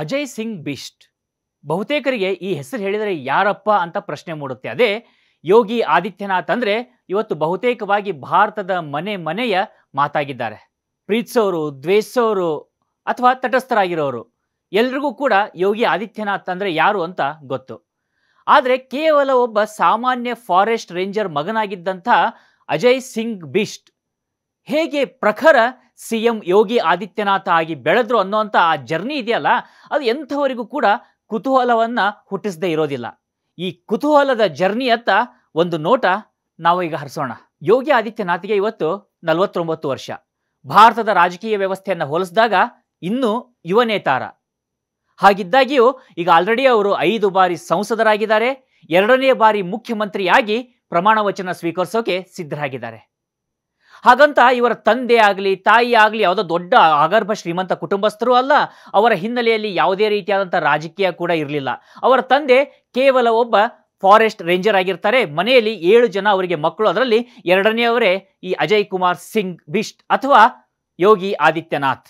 Ajay Singh beast ಬಹುತೇಕರಿಗೆ ಈ ಹೆಸರು ಹೇಳಿದರೆ ಯಾರಪ್ಪ ಅಂತ ಪ್ರಶ್ನೆ ಮೂಡುತ್ತೆ ಅದೇ ಯೋಗಿ ಆದಿತ್ಯನಾಥ್ ಅಂದರೆ ಇವತ್ತು ಬಹುತೇಕವಾಗಿ ಭಾರತದ ಮನೆ ಮನೆಯ ಮಾತಾಗಿದ್ದಾರೆ ಪ್ರೀತಿಸೋರು ದ್ವೇಷಿಸೋರು ಅಥವಾ ತಟಸ್ಥರಾಗಿರೋರು ಎಲ್ರಿಗೂ ಕೂಡ ಯೋಗಿ ಆದಿತ್ಯನಾಥ್ ಅಂದರೆ ಯಾರು ಅಂತ ಗೊತ್ತು ಆದರೆ ಕೇವಲ ಒಬ್ಬ ಸಾಮಾನ್ಯ ಫಾರೆಸ್ಟ್ ರೇಂಜರ್ ಮಗನಾಗಿದ್ದಂಥ ಅಜಯ್ ಸಿಂಗ್ ಬಿಷ್ಟ್ ಹೇಗೆ ಪ್ರಖರ ಸಿ ಎಂ ಯೋಗಿ ಆದಿತ್ಯನಾಥ ಆಗಿ ಬೆಳೆದ್ರು ಅನ್ನೋಂಥ ಆ ಜರ್ನಿ ಇದೆಯಲ್ಲ ಅದು ಎಂಥವರಿಗೂ ಕೂಡ ಕುತೂಹಲವನ್ನ ಹುಟ್ಟಿಸದೇ ಇರೋದಿಲ್ಲ ಈ ಕುತೂಹಲದ ಜರ್ನಿ ಅಂತ ಒಂದು ನೋಟ ನಾವು ಈಗ ಹರಿಸೋಣ ಯೋಗಿ ಆದಿತ್ಯನಾಥ್ಗೆ ಇವತ್ತು ನಲವತ್ತೊಂಬತ್ತು ವರ್ಷ ಭಾರತದ ರಾಜಕೀಯ ವ್ಯವಸ್ಥೆಯನ್ನು ಹೋಲಿಸಿದಾಗ ಇನ್ನೂ ಯುವ ತಾರ ಹಾಗಿದ್ದಾಗಿಯೂ ಈಗ ಆಲ್ರೆಡಿ ಅವರು ಐದು ಬಾರಿ ಸಂಸದರಾಗಿದ್ದಾರೆ ಎರಡನೇ ಬಾರಿ ಮುಖ್ಯಮಂತ್ರಿಯಾಗಿ ಪ್ರಮಾಣ ವಚನ ಸ್ವೀಕರಿಸೋಕೆ ಸಿದ್ಧರಾಗಿದ್ದಾರೆ ಹಾಗಂತ ಇವರ ತಂದೆ ಆಗಲಿ ತಾಯಿ ಆಗಲಿ ಯಾವುದೋ ದೊಡ್ಡ ಅಗರ್ಭ ಶ್ರೀಮಂತ ಕುಟುಂಬಸ್ಥರು ಅಲ್ಲ ಅವರ ಹಿನ್ನೆಲೆಯಲ್ಲಿ ಯಾವುದೇ ರೀತಿಯಾದಂಥ ರಾಜಕೀಯ ಕೂಡ ಇರಲಿಲ್ಲ ಅವರ ತಂದೆ ಕೇವಲ ಒಬ್ಬ ಫಾರೆಸ್ಟ್ ರೇಂಜರ್ ಆಗಿರ್ತಾರೆ ಮನೆಯಲ್ಲಿ ಏಳು ಜನ ಅವರಿಗೆ ಮಕ್ಕಳು ಅದರಲ್ಲಿ ಎರಡನೆಯವರೇ ಈ ಅಜಯ್ ಕುಮಾರ್ ಸಿಂಗ್ ಬಿಷ್ಟ್ ಅಥವಾ ಯೋಗಿ ಆದಿತ್ಯನಾಥ್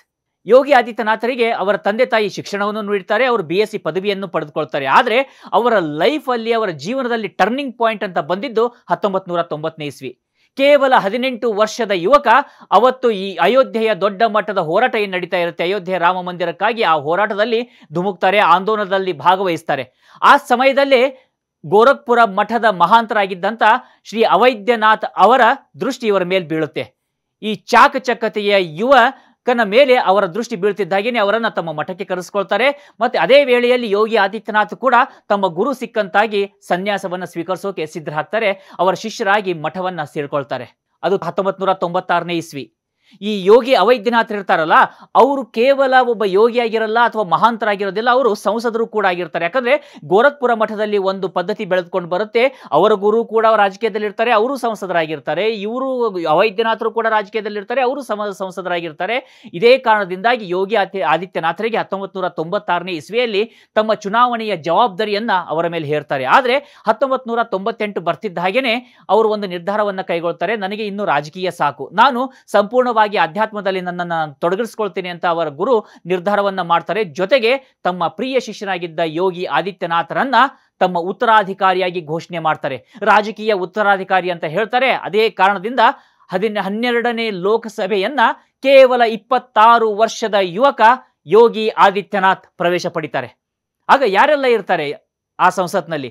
ಯೋಗಿ ಆದಿತ್ಯನಾಥರಿಗೆ ಅವರ ತಂದೆ ತಾಯಿ ಶಿಕ್ಷಣವನ್ನು ನೀಡ್ತಾರೆ ಅವರು ಬಿ ಎಸ್ ಸಿ ಪದವಿಯನ್ನು ಪಡೆದುಕೊಳ್ತಾರೆ ಆದರೆ ಅವರ ಲೈಫಲ್ಲಿ ಅವರ ಜೀವನದಲ್ಲಿ ಟರ್ನಿಂಗ್ ಪಾಯಿಂಟ್ ಅಂತ ಬಂದಿದ್ದು ಹತ್ತೊಂಬತ್ತು ನೂರ ತೊಂಬತ್ತನೇ ಇಸ್ವಿ ಕೇವಲ ಹದಿನೆಂಟು ವರ್ಷದ ಯುವಕ ಅವತ್ತು ಈ ಅಯೋಧ್ಯೆಯ ದೊಡ್ಡ ಮಟ್ಟದ ಹೋರಾಟ ಏನು ನಡೀತಾ ಇರುತ್ತೆ ಅಯೋಧ್ಯೆ ರಾಮ ಮಂದಿರಕ್ಕಾಗಿ ಆ ಹೋರಾಟದಲ್ಲಿ ಧುಮುಕ್ತಾರೆ ಆಂದೋಲನದಲ್ಲಿ ಭಾಗವಹಿಸ್ತಾರೆ ಆ ಸಮಯದಲ್ಲಿ ಗೋರಖ್ಪುರ ಮಠದ ಮಹಾಂತರಾಗಿದ್ದಂಥ ಶ್ರೀ ಅವೈದ್ಯನಾಥ್ ಅವರ ದೃಷ್ಟಿ ಇವರ ಮೇಲೆ ಬೀಳುತ್ತೆ ಈ ಚಾಕಚಕತೆಯ ಯುವ ಕನ್ನ ಮೇಲೆ ಅವರ ದೃಷ್ಟಿ ಬೀಳ್ತಿದ್ದಾಗೇನೆ ಅವರನ್ನ ತಮ್ಮ ಮಠಕ್ಕೆ ಕರೆಸ್ಕೊಳ್ತಾರೆ ಮತ್ತೆ ಅದೇ ವೇಳೆಯಲ್ಲಿ ಯೋಗಿ ಆದಿತ್ಯನಾಥ್ ಕೂಡ ತಮ್ಮ ಗುರು ಸಿಕ್ಕಂತಾಗಿ ಸನ್ಯಾಸವನ್ನ ಸ್ವೀಕರಿಸೋಕೆ ಸಿದ್ಧರಾಗ್ತಾರೆ ಅವರ ಶಿಷ್ಯರಾಗಿ ಮಠವನ್ನ ಸೇರ್ಕೊಳ್ತಾರೆ ಅದು ಹತ್ತೊಂಬತ್ ನೂರ ತೊಂಬತ್ತಾರನೇ ಇಸ್ವಿ ಈ ಯೋಗಿ ಅವೈದ್ಯನಾಥ್ ಇರ್ತಾರಲ್ಲ ಅವರು ಕೇವಲ ಒಬ್ಬ ಯೋಗಿ ಆಗಿರಲ್ಲ ಅಥವಾ ಮಹಾಂತರಾಗಿರೋದಿಲ್ಲ ಅವರು ಸಂಸದರು ಕೂಡ ಆಗಿರ್ತಾರೆ ಯಾಕಂದ್ರೆ ಗೋರಖ್ಪುರ ಮಠದಲ್ಲಿ ಒಂದು ಪದ್ಧತಿ ಬೆಳೆದುಕೊಂಡು ಬರುತ್ತೆ ಅವರ ಗುರು ಕೂಡ ರಾಜಕೀಯದಲ್ಲಿರ್ತಾರೆ ಅವರು ಸಂಸದರಾಗಿರ್ತಾರೆ ಇವರು ಅವೈದ್ಯನಾಥರು ಕೂಡ ರಾಜಕೀಯದಲ್ಲಿರ್ತಾರೆ ಅವರು ಸಂಸದರಾಗಿರ್ತಾರೆ ಇದೇ ಕಾರಣದಿಂದಾಗಿ ಯೋಗಿ ಆದಿತ್ಯನಾಥರಿಗೆ ಹತ್ತೊಂಬತ್ತು ನೂರ ತೊಂಬತ್ತಾರನೇ ಇಸ್ವಿಯಲ್ಲಿ ತಮ್ಮ ಚುನಾವಣೆಯ ಜವಾಬ್ದಾರಿಯನ್ನ ಅವರ ಮೇಲೆ ಹೇರ್ತಾರೆ ಆದ್ರೆ ಹತ್ತೊಂಬತ್ತು ನೂರ ತೊಂಬತ್ತೆಂಟು ಬರ್ತಿದ್ದ ಹಾಗೇನೆ ಅವರು ಒಂದು ನಿರ್ಧಾರವನ್ನು ಕೈಗೊಳ್ತಾರೆ ನನಗೆ ಇನ್ನು ರಾಜಕೀಯ ಸಾಕು ನಾನು ಸಂಪೂರ್ಣ ಸಂಪೂರ್ಣವಾಗಿ ಅಧ್ಯಾತ್ಮದಲ್ಲಿ ನನ್ನನ್ನು ತೊಡಗಿಸ್ಕೊಳ್ತೀನಿ ಅಂತ ಅವರ ಗುರು ನಿರ್ಧಾರವನ್ನ ಮಾಡ್ತಾರೆ ಜೊತೆಗೆ ತಮ್ಮ ಪ್ರಿಯ ಶಿಷ್ಯನಾಗಿದ್ದ ಯೋಗಿ ಆದಿತ್ಯನಾಥರನ್ನ ತಮ್ಮ ಉತ್ತರಾಧಿಕಾರಿಯಾಗಿ ಘೋಷಣೆ ಮಾಡ್ತಾರೆ ರಾಜಕೀಯ ಉತ್ತರಾಧಿಕಾರಿ ಅಂತ ಹೇಳ್ತಾರೆ ಅದೇ ಕಾರಣದಿಂದ ಹದಿನ ಹನ್ನೆರಡನೇ ಲೋಕಸಭೆಯನ್ನ ಕೇವಲ ಇಪ್ಪತ್ತಾರು ವರ್ಷದ ಯುವಕ ಯೋಗಿ ಆದಿತ್ಯನಾಥ್ ಪ್ರವೇಶ ಪಡಿತಾರೆ ಆಗ ಯಾರೆಲ್ಲ ಇರ್ತಾರೆ ಆ ಸಂಸತ್ನಲ್ಲಿ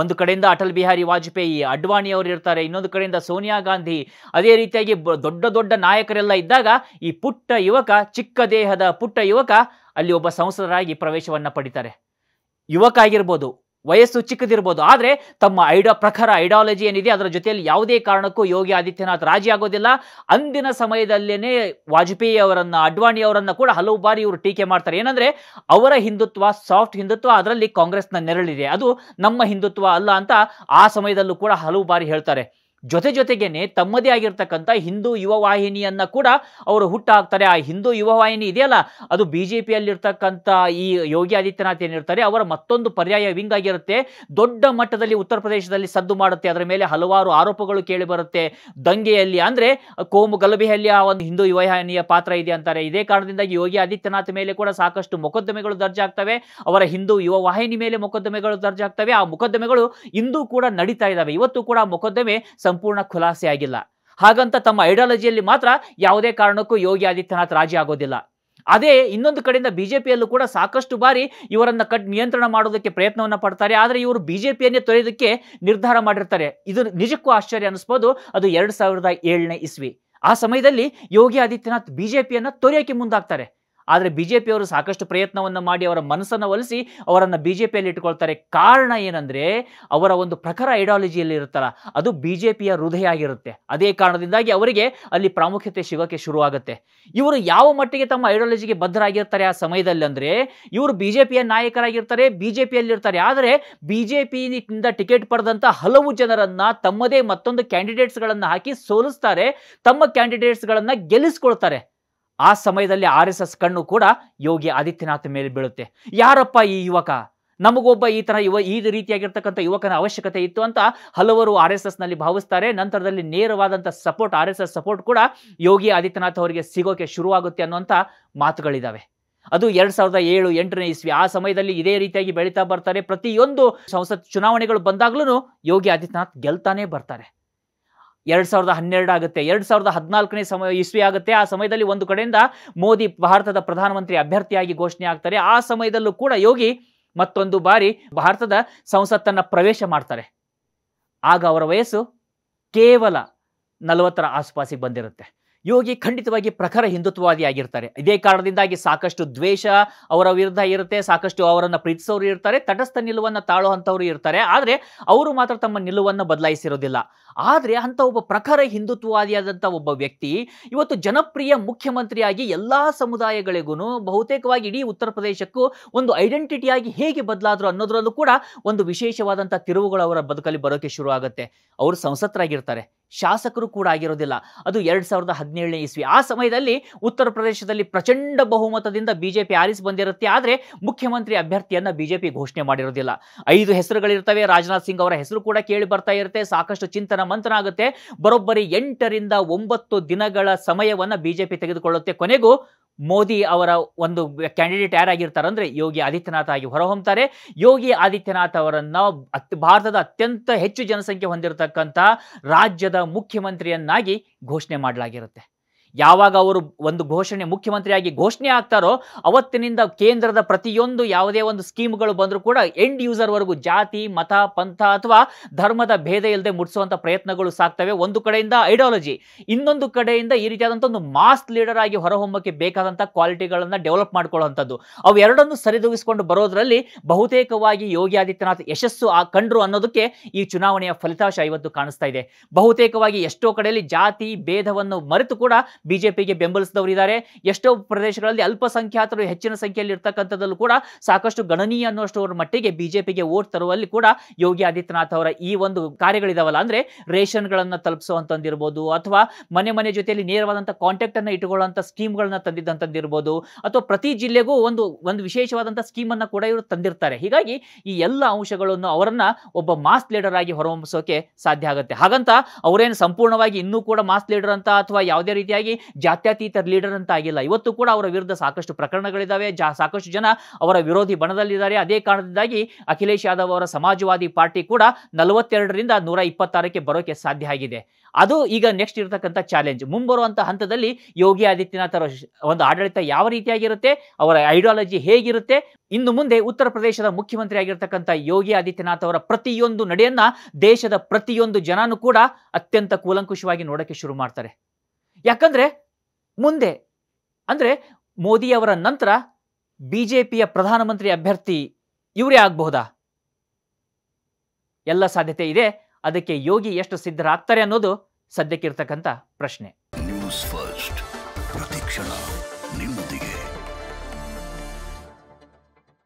ಒಂದು ಕಡೆಯಿಂದ ಅಟಲ್ ಬಿಹಾರಿ ವಾಜಪೇಯಿ ಅಡ್ವಾಣಿ ಅವರು ಇರ್ತಾರೆ ಇನ್ನೊಂದು ಕಡೆಯಿಂದ ಸೋನಿಯಾ ಗಾಂಧಿ ಅದೇ ರೀತಿಯಾಗಿ ದೊಡ್ಡ ದೊಡ್ಡ ನಾಯಕರೆಲ್ಲ ಇದ್ದಾಗ ಈ ಪುಟ್ಟ ಯುವಕ ಚಿಕ್ಕ ದೇಹದ ಪುಟ್ಟ ಯುವಕ ಅಲ್ಲಿ ಒಬ್ಬ ಸಂಸದರಾಗಿ ಪ್ರವೇಶವನ್ನು ಪಡಿತಾರೆ ಯುವಕ ಆಗಿರ್ಬೋದು ವಯಸ್ಸು ಚಿಕ್ಕದಿರ್ಬೋದು ಆದರೆ ತಮ್ಮ ಐಡಾ ಪ್ರಖರ ಐಡಿಯಾಲಜಿ ಏನಿದೆ ಅದರ ಜೊತೆಯಲ್ಲಿ ಯಾವುದೇ ಕಾರಣಕ್ಕೂ ಯೋಗಿ ಆದಿತ್ಯನಾಥ್ ರಾಜಿ ಆಗೋದಿಲ್ಲ ಅಂದಿನ ಸಮಯದಲ್ಲೇ ವಾಜಪೇಯಿ ಅವರನ್ನು ಅಡ್ವಾಣಿ ಅವರನ್ನು ಕೂಡ ಹಲವು ಬಾರಿ ಇವರು ಟೀಕೆ ಮಾಡ್ತಾರೆ ಏನಂದ್ರೆ ಅವರ ಹಿಂದುತ್ವ ಸಾಫ್ಟ್ ಹಿಂದುತ್ವ ಅದರಲ್ಲಿ ಕಾಂಗ್ರೆಸ್ನ ನೆರಳಿದೆ ಅದು ನಮ್ಮ ಹಿಂದುತ್ವ ಅಲ್ಲ ಅಂತ ಆ ಸಮಯದಲ್ಲೂ ಕೂಡ ಹಲವು ಬಾರಿ ಹೇಳ್ತಾರೆ ಜೊತೆ ಜೊತೆಗೇನೆ ತಮ್ಮದೇ ಆಗಿರ್ತಕ್ಕಂಥ ಹಿಂದೂ ಯುವ ವಾಹಿನಿಯನ್ನ ಕೂಡ ಅವರು ಹುಟ್ಟಾಕ್ತಾರೆ ಹಾಕ್ತಾರೆ ಆ ಹಿಂದೂ ಯುವ ವಾಹಿನಿ ಇದೆಯಲ್ಲ ಅದು ಬಿ ಜೆ ಪಿಯಲ್ಲಿರ್ತಕ್ಕಂಥ ಈ ಯೋಗಿ ಆದಿತ್ಯನಾಥ್ ಏನಿರ್ತಾರೆ ಅವರ ಮತ್ತೊಂದು ಪರ್ಯಾಯ ವಿಂಗ್ ಆಗಿರುತ್ತೆ ದೊಡ್ಡ ಮಟ್ಟದಲ್ಲಿ ಉತ್ತರ ಪ್ರದೇಶದಲ್ಲಿ ಸದ್ದು ಮಾಡುತ್ತೆ ಅದರ ಮೇಲೆ ಹಲವಾರು ಆರೋಪಗಳು ಕೇಳಿ ಬರುತ್ತೆ ದಂಗೆಯಲ್ಲಿ ಅಂದ್ರೆ ಕೋಮು ಗಲಭೆಯಲ್ಲಿ ಆ ಒಂದು ಹಿಂದೂ ಯುವ ವಾಹಿನಿಯ ಪಾತ್ರ ಇದೆ ಅಂತಾರೆ ಇದೇ ಕಾರಣದಿಂದಾಗಿ ಯೋಗಿ ಆದಿತ್ಯನಾಥ್ ಮೇಲೆ ಕೂಡ ಸಾಕಷ್ಟು ಮೊಕದ್ದಮೆಗಳು ದರ್ಜೆ ಆಗ್ತವೆ ಅವರ ಹಿಂದೂ ಯುವ ವಾಹಿನಿ ಮೇಲೆ ಮೊಕದ್ದಮೆಗಳು ದರ್ಜೆ ಆಗ್ತವೆ ಆ ಮೊಕದ್ದಮೆಗಳು ಇಂದೂ ಕೂಡ ನಡೀತಾ ಇದ್ದಾವೆ ಇವತ್ತು ಕೂಡ ಮೊಕದ್ದಮೆ ಸಂಪೂರ್ಣ ಖುಲಾಸೆ ಆಗಿಲ್ಲ ಹಾಗಂತ ತಮ್ಮ ಐಡಿಯಾಲಜಿಯಲ್ಲಿ ಮಾತ್ರ ಯಾವುದೇ ಕಾರಣಕ್ಕೂ ಯೋಗಿ ಆದಿತ್ಯನಾಥ್ ರಾಜಿ ಆಗೋದಿಲ್ಲ ಅದೇ ಇನ್ನೊಂದು ಕಡೆಯಿಂದ ಬಿಜೆಪಿಯಲ್ಲೂ ಕೂಡ ಸಾಕಷ್ಟು ಬಾರಿ ಇವರನ್ನ ಕಟ್ ನಿಯಂತ್ರಣ ಮಾಡೋದಕ್ಕೆ ಪ್ರಯತ್ನವನ್ನ ಪಡ್ತಾರೆ ಆದರೆ ಇವರು ಬಿಜೆಪಿಯನ್ನೇ ತೊರೆಯೋದಕ್ಕೆ ನಿರ್ಧಾರ ಮಾಡಿರ್ತಾರೆ ಇದು ನಿಜಕ್ಕೂ ಆಶ್ಚರ್ಯ ಅನಿಸ್ಬೋದು ಅದು ಎರಡ್ ಸಾವಿರದ ಏಳನೇ ಇಸ್ವಿ ಆ ಸಮಯದಲ್ಲಿ ಯೋಗಿ ಆದಿತ್ಯನಾಥ್ ಬಿಜೆಪಿಯನ್ನ ತೊರೆಯೋಕೆ ಮುಂದಾಗ್ತಾರೆ ಆದರೆ ಬಿ ಜೆ ಪಿಯವರು ಸಾಕಷ್ಟು ಪ್ರಯತ್ನವನ್ನು ಮಾಡಿ ಅವರ ಮನಸ್ಸನ್ನು ಒಲಿಸಿ ಅವರನ್ನು ಬಿ ಜೆ ಪಿಯಲ್ಲಿ ಇಟ್ಕೊಳ್ತಾರೆ ಕಾರಣ ಏನಂದರೆ ಅವರ ಒಂದು ಪ್ರಖರ ಐಡಿಯಾಲಜಿಯಲ್ಲಿ ಇರುತ್ತಲ್ಲ ಅದು ಬಿ ಜೆ ಪಿಯ ಹೃದಯ ಆಗಿರುತ್ತೆ ಅದೇ ಕಾರಣದಿಂದಾಗಿ ಅವರಿಗೆ ಅಲ್ಲಿ ಪ್ರಾಮುಖ್ಯತೆ ಸಿಗೋಕ್ಕೆ ಶುರುವಾಗುತ್ತೆ ಇವರು ಯಾವ ಮಟ್ಟಿಗೆ ತಮ್ಮ ಐಡಿಯಾಲಜಿಗೆ ಬದ್ಧರಾಗಿರ್ತಾರೆ ಆ ಸಮಯದಲ್ಲಿ ಅಂದರೆ ಇವರು ಬಿ ಜೆ ಪಿಯ ನಾಯಕರಾಗಿರ್ತಾರೆ ಬಿ ಜೆ ಪಿಯಲ್ಲಿರ್ತಾರೆ ಆದರೆ ಬಿ ಜೆ ಪಿಯಿಂದ ಟಿಕೆಟ್ ಪಡೆದಂಥ ಹಲವು ಜನರನ್ನು ತಮ್ಮದೇ ಮತ್ತೊಂದು ಕ್ಯಾಂಡಿಡೇಟ್ಸ್ಗಳನ್ನು ಹಾಕಿ ಸೋಲಿಸ್ತಾರೆ ತಮ್ಮ ಕ್ಯಾಂಡಿಡೇಟ್ಸ್ಗಳನ್ನು ಗೆಲ್ಲಿಸ್ಕೊಳ್ತಾರೆ ಆ ಸಮಯದಲ್ಲಿ ಆರ್ ಎಸ್ ಎಸ್ ಕಣ್ಣು ಕೂಡ ಯೋಗಿ ಆದಿತ್ಯನಾಥ್ ಮೇಲೆ ಬೀಳುತ್ತೆ ಯಾರಪ್ಪ ಈ ಯುವಕ ನಮಗೊಬ್ಬ ಈ ತರ ಯುವ ಈ ರೀತಿಯಾಗಿರ್ತಕ್ಕಂಥ ಯುವಕನ ಅವಶ್ಯಕತೆ ಇತ್ತು ಅಂತ ಹಲವರು ಆರ್ ಎಸ್ ಎಸ್ ನಲ್ಲಿ ಭಾವಿಸ್ತಾರೆ ನಂತರದಲ್ಲಿ ನೇರವಾದಂತ support R S S support ಕೂಡ ಯೋಗಿ ಆದಿತ್ಯನಾಥ್ ಅವರಿಗೆ ಸಿಗೋಕೆ ಶುರುವಾಗುತ್ತೆ ಅನ್ನುವಂಥ ಮಾತುಗಳಿದಾವೆ ಅದು ಎರಡ್ ಸಾವಿರದ ಏಳು ಎಂಟನೇ ಇಸ್ವಿ ಆ ಸಮಯದಲ್ಲಿ ಇದೇ ರೀತಿಯಾಗಿ ಬೆಳೀತಾ ಬರ್ತಾರೆ ಪ್ರತಿಯೊಂದು ಸಂಸತ್ ಚುನಾವಣೆಗಳು ಬಂದಾಗ್ಲೂ ಯೋಗಿ ಆದಿತ್ಯನಾಥ್ ಗೆಲ್ತಾನೇ ಬರ್ತಾರೆ ಎರಡು ಸಾವಿರದ ಹನ್ನೆರಡು ಆಗುತ್ತೆ ಎರಡು ಸಾವಿರದ ಹದಿನಾಲ್ಕನೇ ಸಮಯ ಇಸ್ವಿ ಆಗುತ್ತೆ ಆ ಸಮಯದಲ್ಲಿ ಒಂದು ಕಡೆಯಿಂದ ಮೋದಿ ಭಾರತದ ಪ್ರಧಾನಮಂತ್ರಿ ಅಭ್ಯರ್ಥಿಯಾಗಿ ಘೋಷಣೆ ಆಗ್ತಾರೆ ಆ ಸಮಯದಲ್ಲೂ ಕೂಡ ಯೋಗಿ ಮತ್ತೊಂದು ಬಾರಿ ಭಾರತದ ಸಂಸತ್ತನ್ನು ಪ್ರವೇಶ ಮಾಡ್ತಾರೆ ಆಗ ಅವರ ವಯಸ್ಸು ಕೇವಲ ನಲವತ್ತರ ಆಸುಪಾಸಿಗೆ ಬಂದಿರುತ್ತೆ ಯೋಗಿ ಖಂಡಿತವಾಗಿ ಪ್ರಖರ ಹಿಂದುತ್ವವಾದಿ ಆಗಿರ್ತಾರೆ ಇದೇ ಕಾರಣದಿಂದಾಗಿ ಸಾಕಷ್ಟು ದ್ವೇಷ ಅವರ ವಿರುದ್ಧ ಇರುತ್ತೆ ಸಾಕಷ್ಟು ಅವರನ್ನು ಪ್ರೀತಿಸೋರು ಇರ್ತಾರೆ ತಟಸ್ಥ ನಿಲುವನ್ನು ತಾಳುವಂಥವರು ಇರ್ತಾರೆ ಆದರೆ ಅವರು ಮಾತ್ರ ತಮ್ಮ ನಿಲುವನ್ನು ಬದಲಾಯಿಸಿರೋದಿಲ್ಲ ಆದರೆ ಅಂಥ ಒಬ್ಬ ಪ್ರಖರ ಹಿಂದುತ್ವವಾದಿಯಾದಂಥ ಒಬ್ಬ ವ್ಯಕ್ತಿ ಇವತ್ತು ಜನಪ್ರಿಯ ಮುಖ್ಯಮಂತ್ರಿಯಾಗಿ ಎಲ್ಲ ಸಮುದಾಯಗಳಿಗೂ ಬಹುತೇಕವಾಗಿ ಇಡೀ ಉತ್ತರ ಪ್ರದೇಶಕ್ಕೂ ಒಂದು ಐಡೆಂಟಿಟಿಯಾಗಿ ಹೇಗೆ ಬದಲಾದರು ಅನ್ನೋದ್ರಲ್ಲೂ ಕೂಡ ಒಂದು ವಿಶೇಷವಾದಂಥ ತಿರುವುಗಳು ಅವರ ಬದುಕಲ್ಲಿ ಬರೋಕ್ಕೆ ಶುರು ಆಗುತ್ತೆ ಅವರು ಸಂಸತ್ತರಾಗಿರ್ತಾರೆ ಶಾಸಕರು ಕೂಡ ಆಗಿರೋದಿಲ್ಲ ಅದು ಎರಡು ಸಾವಿರದ ಹದಿನೇಳನೇ ಇಸ್ವಿ ಆ ಸಮಯದಲ್ಲಿ ಉತ್ತರ ಪ್ರದೇಶದಲ್ಲಿ ಪ್ರಚಂಡ ಬಹುಮತದಿಂದ ಬಿಜೆಪಿ ಆರಿಸಿ ಬಂದಿರುತ್ತೆ ಆದರೆ ಮುಖ್ಯಮಂತ್ರಿ ಅಭ್ಯರ್ಥಿಯನ್ನು ಬಿಜೆಪಿ ಘೋಷಣೆ ಮಾಡಿರೋದಿಲ್ಲ ಐದು ಹೆಸರುಗಳಿರ್ತವೆ ರಾಜನಾಥ್ ಸಿಂಗ್ ಅವರ ಹೆಸರು ಕೂಡ ಕೇಳಿ ಬರ್ತಾ ಇರುತ್ತೆ ಸಾಕಷ್ಟು ಚಿಂತನ ಮಂಥನ ಆಗುತ್ತೆ ಬರೋಬ್ಬರಿ ಎಂಟರಿಂದ ಒಂಬತ್ತು ದಿನಗಳ ಸಮಯವನ್ನು ಬಿಜೆಪಿ ತೆಗೆದುಕೊಳ್ಳುತ್ತೆ ಕೊನೆಗೂ ಮೋದಿ ಅವರ ಒಂದು ಕ್ಯಾಂಡಿಡೇಟ್ ಯಾರಾಗಿರ್ತಾರೆ ಅಂದರೆ ಯೋಗಿ ಆದಿತ್ಯನಾಥ್ ಆಗಿ ಹೊರಹೊಮ್ಮತಾರೆ ಯೋಗಿ ಆದಿತ್ಯನಾಥ್ ಅವರನ್ನು ಅತ್ ಭಾರತದ ಅತ್ಯಂತ ಹೆಚ್ಚು ಜನಸಂಖ್ಯೆ ಹೊಂದಿರತಕ್ಕಂತ ರಾಜ್ಯದ ಮುಖ್ಯಮಂತ್ರಿಯನ್ನಾಗಿ ಘೋಷಣೆ ಮಾಡಲಾಗಿರುತ್ತೆ ಯಾವಾಗ ಅವರು ಒಂದು ಘೋಷಣೆ ಮುಖ್ಯಮಂತ್ರಿಯಾಗಿ ಘೋಷಣೆ ಆಗ್ತಾರೋ ಅವತ್ತಿನಿಂದ ಕೇಂದ್ರದ ಪ್ರತಿಯೊಂದು ಯಾವುದೇ ಒಂದು ಸ್ಕೀಮ್ಗಳು ಬಂದರೂ ಕೂಡ ಎಂಡ್ ಯೂಸರ್ವರೆಗೂ ಜಾತಿ ಮತ ಪಂಥ ಅಥವಾ ಧರ್ಮದ ಭೇದ ಇಲ್ಲದೆ ಮುಟ್ಸುವಂಥ ಪ್ರಯತ್ನಗಳು ಸಾಕ್ತವೆ ಒಂದು ಕಡೆಯಿಂದ ಐಡಿಯಾಲಜಿ ಇನ್ನೊಂದು ಕಡೆಯಿಂದ ಈ ರೀತಿಯಾದಂಥ ಒಂದು ಮಾಸ್ ಲೀಡರ್ ಆಗಿ ಹೊರಹೊಮ್ಮಕ್ಕೆ ಬೇಕಾದಂಥ ಕ್ವಾಲಿಟಿಗಳನ್ನು ಡೆವಲಪ್ ಮಾಡ್ಕೊಳ್ಳುವಂಥದ್ದು ಅವು ಎರಡನ್ನೂ ಸರಿದೂಗಿಸಿಕೊಂಡು ಬರೋದರಲ್ಲಿ ಬಹುತೇಕವಾಗಿ ಯೋಗಿ ಆದಿತ್ಯನಾಥ್ ಯಶಸ್ಸು ಆ ಕಂಡ್ರು ಅನ್ನೋದಕ್ಕೆ ಈ ಚುನಾವಣೆಯ ಫಲಿತಾಂಶ ಇವತ್ತು ಕಾಣಿಸ್ತಾ ಇದೆ ಬಹುತೇಕವಾಗಿ ಎಷ್ಟೋ ಕಡೆಯಲ್ಲಿ ಜಾತಿ ಭೇದವನ್ನು ಮರೆತು ಕೂಡ ಬಿಜೆಪಿಗೆ ಇದ್ದಾರೆ ಎಷ್ಟೋ ಪ್ರದೇಶಗಳಲ್ಲಿ ಅಲ್ಪಸಂಖ್ಯಾತರು ಹೆಚ್ಚಿನ ಸಂಖ್ಯೆಯಲ್ಲಿ ಇರ್ತಕ್ಕಂಥದ್ದಲ್ಲೂ ಕೂಡ ಸಾಕಷ್ಟು ಗಣನೀಯ ಅವರ ಮಟ್ಟಿಗೆ ಬಿಜೆಪಿಗೆ ಓಟ್ ತರುವಲ್ಲಿ ಕೂಡ ಯೋಗಿ ಆದಿತ್ಯನಾಥ್ ಅವರ ಈ ಒಂದು ಕಾರ್ಯಗಳಿದಾವಲ್ಲ ಅಂದ್ರೆ ರೇಷನ್ಗಳನ್ನು ತಲುಪಿಸುವಂತಂದಿರ್ಬೋದು ಅಥವಾ ಮನೆ ಮನೆ ಜೊತೆಯಲ್ಲಿ ನೇರವಾದಂಥ ಕಾಂಟ್ಯಾಕ್ಟ್ ಅನ್ನ ಇಟ್ಟುಕೊಳ್ಳುವಂಥ ಸ್ಕೀಮ್ಗಳನ್ನ ತಂದಿದ್ದಂಥದ್ದಿರ್ಬೋದು ಅಥವಾ ಪ್ರತಿ ಜಿಲ್ಲೆಗೂ ಒಂದು ಒಂದು ವಿಶೇಷವಾದಂಥ ಸ್ಕೀಮ್ ಅನ್ನು ಕೂಡ ಇವರು ತಂದಿರ್ತಾರೆ ಹೀಗಾಗಿ ಈ ಎಲ್ಲ ಅಂಶಗಳನ್ನು ಅವರನ್ನ ಒಬ್ಬ ಮಾಸ್ ಲೀಡರ್ ಆಗಿ ಹೊರಹೊಮ್ಮಿಸೋಕೆ ಸಾಧ್ಯ ಆಗುತ್ತೆ ಹಾಗಂತ ಅವರೇನು ಸಂಪೂರ್ಣವಾಗಿ ಇನ್ನೂ ಕೂಡ ಮಾಸ್ ಲೀಡರ್ ಅಂತ ಅಥವಾ ಯಾವುದೇ ರೀತಿಯಾಗಿ ಹೊರತಾಗಿ ಜಾತ್ಯತೀತರ ಲೀಡರ್ ಅಂತ ಆಗಿಲ್ಲ ಇವತ್ತು ಕೂಡ ಅವರ ವಿರುದ್ಧ ಸಾಕಷ್ಟು ಪ್ರಕರಣಗಳಿದ್ದಾವೆ ಜಾ ಸಾಕಷ್ಟು ಜನ ಅವರ ವಿರೋಧಿ ಬಣದಲ್ಲಿದ್ದಾರೆ ಅದೇ ಕಾರಣದಿಂದಾಗಿ ಅಖಿಲೇಶ್ ಯಾದವ್ ಅವರ ಸಮಾಜವಾದಿ ಪಾರ್ಟಿ ಕೂಡ ನಲವತ್ತೆರಡರಿಂದ ನೂರ ಇಪ್ಪತ್ತಾರಕ್ಕೆ ಬರೋಕೆ ಸಾಧ್ಯ ಆಗಿದೆ ಅದು ಈಗ ನೆಕ್ಸ್ಟ್ ಇರತಕ್ಕಂಥ ಚಾಲೆಂಜ್ ಮುಂಬರುವಂಥ ಹಂತದಲ್ಲಿ ಯೋಗಿ ಆದಿತ್ಯನಾಥ್ ಅವರ ಒಂದು ಆಡಳಿತ ಯಾವ ರೀತಿಯಾಗಿರುತ್ತೆ ಅವರ ಐಡಿಯಾಲಜಿ ಹೇಗಿರುತ್ತೆ ಇನ್ನು ಮುಂದೆ ಉತ್ತರ ಪ್ರದೇಶದ ಮುಖ್ಯಮಂತ್ರಿ ಆಗಿರ್ತಕ್ಕಂಥ ಯೋಗಿ ಆದಿತ್ಯನಾಥ್ ಅವರ ಪ್ರತಿಯೊಂದು ನಡೆಯನ್ನ ದೇಶದ ಪ್ರತಿಯೊಂದು ಜನನೂ ಕೂಡ ಅತ್ಯಂತ ಕೂಲಂಕುಷವಾಗಿ ನೋಡೋಕ್ಕೆ ಶುರು ಮಾಡ್ತಾರೆ ಯಾಕಂದರೆ ಮುಂದೆ ಅಂದರೆ ಮೋದಿಯವರ ನಂತರ ಬಿ ಜೆ ಪಿಯ ಪ್ರಧಾನಮಂತ್ರಿ ಅಭ್ಯರ್ಥಿ ಇವರೇ ಆಗಬಹುದಾ ಎಲ್ಲ ಸಾಧ್ಯತೆ ಇದೆ ಅದಕ್ಕೆ ಯೋಗಿ ಎಷ್ಟು ಸಿದ್ಧರಾಗ್ತಾರೆ ಅನ್ನೋದು ಸದ್ಯಕ್ಕಿರ್ತಕ್ಕಂಥ ಪ್ರಶ್ನೆ ನ್ಯೂಸ್ ಫಸ್ಟ್